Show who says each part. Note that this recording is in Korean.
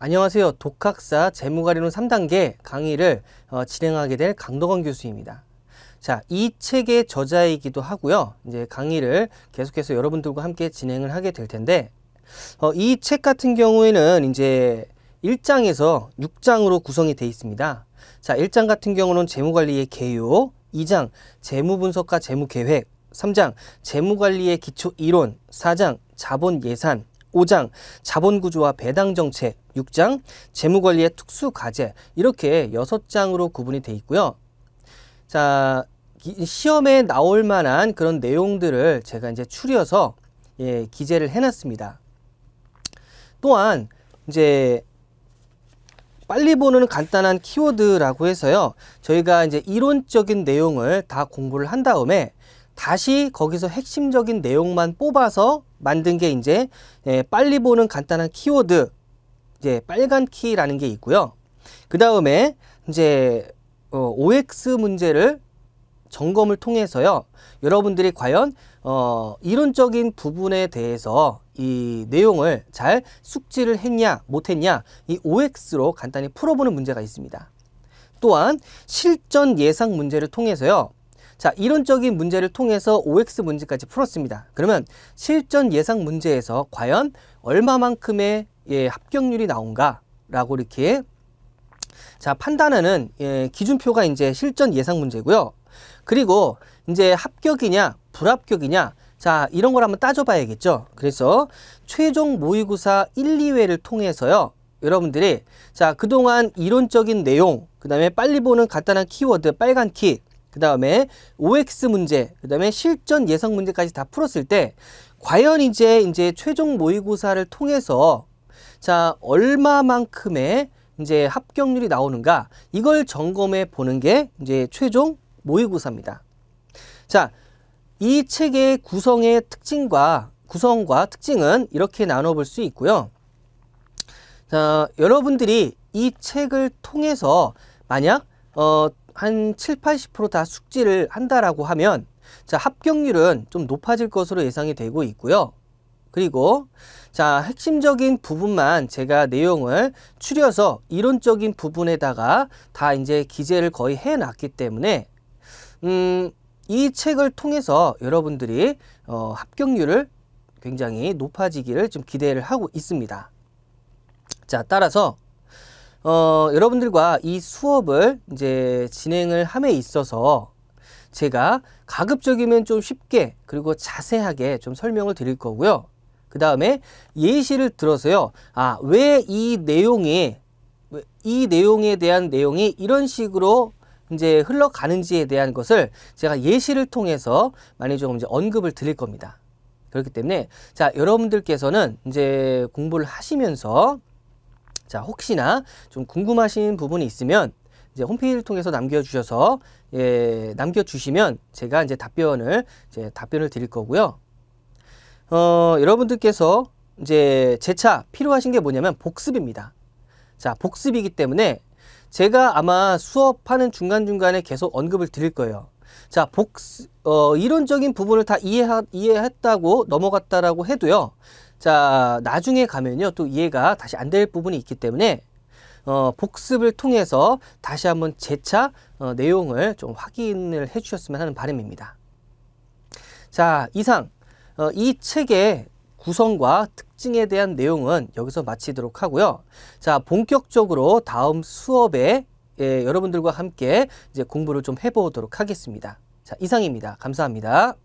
Speaker 1: 안녕하세요. 독학사 재무가리론 3단계 강의를 어, 진행하게 될 강덕원 교수입니다. 자, 이 책의 저자이기도 하고요. 이제 강의를 계속해서 여러분들과 함께 진행을 하게 될 텐데 어, 이책 같은 경우에는 이제 1장에서 6장으로 구성이 되어 있습니다. 자, 1장 같은 경우는 재무관리의 개요, 2장 재무분석과 재무계획, 3장 재무관리의 기초 이론, 4장 자본 예산, 5장 자본구조와 배당정책 6장 재무관리의 특수과제 이렇게 6장으로 구분이 돼 있고요. 자 시험에 나올 만한 그런 내용들을 제가 이제 추려서 예, 기재를 해놨습니다. 또한 이제 빨리 보는 간단한 키워드라고 해서요. 저희가 이제 이론적인 내용을 다 공부를 한 다음에 다시 거기서 핵심적인 내용만 뽑아서 만든 게 이제 예, 빨리 보는 간단한 키워드 이제 빨간 키라는 게 있고요. 그 다음에 이제 어, OX 문제를 점검을 통해서요. 여러분들이 과연 어, 이론적인 부분에 대해서 이 내용을 잘 숙지를 했냐 못했냐 이 OX로 간단히 풀어보는 문제가 있습니다. 또한 실전 예상 문제를 통해서요. 자, 이론적인 문제를 통해서 OX 문제까지 풀었습니다. 그러면 실전 예상 문제에서 과연 얼마만큼의 예, 합격률이 나온가라고 이렇게 자 판단하는 예, 기준표가 이제 실전 예상 문제고요. 그리고 이제 합격이냐 불합격이냐 자 이런 걸 한번 따져봐야겠죠. 그래서 최종 모의고사 1, 2회를 통해서요. 여러분들이 자 그동안 이론적인 내용 그 다음에 빨리 보는 간단한 키워드 빨간 키그 다음에 OX 문제, 그 다음에 실전 예상 문제까지 다 풀었을 때 과연 이제 이제 최종 모의고사를 통해서 자 얼마만큼의 이제 합격률이 나오는가 이걸 점검해 보는 게 이제 최종 모의고사입니다. 자, 이 책의 구성의 특징과 구성과 특징은 이렇게 나눠볼 수 있고요. 자, 여러분들이 이 책을 통해서 만약 어, 한 7, 80%다 숙지를 한다라고 하면 자, 합격률은 좀 높아질 것으로 예상이 되고 있고요. 그리고 자 핵심적인 부분만 제가 내용을 추려서 이론적인 부분에다가 다 이제 기재를 거의 해놨기 때문에 음, 이 책을 통해서 여러분들이 어, 합격률을 굉장히 높아지기를 좀 기대를 하고 있습니다. 자 따라서 어, 여러분들과 이 수업을 이제 진행을 함에 있어서 제가 가급적이면 좀 쉽게 그리고 자세하게 좀 설명을 드릴 거고요. 그 다음에 예시를 들어서요. 아, 왜 이 내용이, 이 내용에 대한 내용이 이런 식으로 이제 흘러가는지에 대한 것을 제가 예시를 통해서 많이 좀 이제 언급을 드릴 겁니다. 그렇기 때문에 자 여러분들께서는 이제 공부를 하시면서 자, 혹시나 좀 궁금하신 부분이 있으면 이제 홈페이지를 통해서 남겨주셔서 예, 남겨주시면 제가 이제 답변을 이제 답변을 드릴 거고요. 어, 여러분들께서 이제 제 차 필요하신 게 뭐냐면 복습입니다. 자, 복습이기 때문에 제가 아마 수업하는 중간중간에 계속 언급을 드릴 거예요. 자, 복, 어, 이론적인 부분을 다 이해하, 이해했다고 넘어갔다라고 해도요. 자, 나중에 가면요. 또 이해가 다시 안 될 부분이 있기 때문에 어, 복습을 통해서 다시 한번 재차 어, 내용을 좀 확인을 해 주셨으면 하는 바람입니다. 자, 이상 어, 이 책의 구성과 특징에 대한 내용은 여기서 마치도록 하고요. 자, 본격적으로 다음 수업에 예, 여러분들과 함께 이제 공부를 좀 해보도록 하겠습니다. 자, 이상입니다. 감사합니다.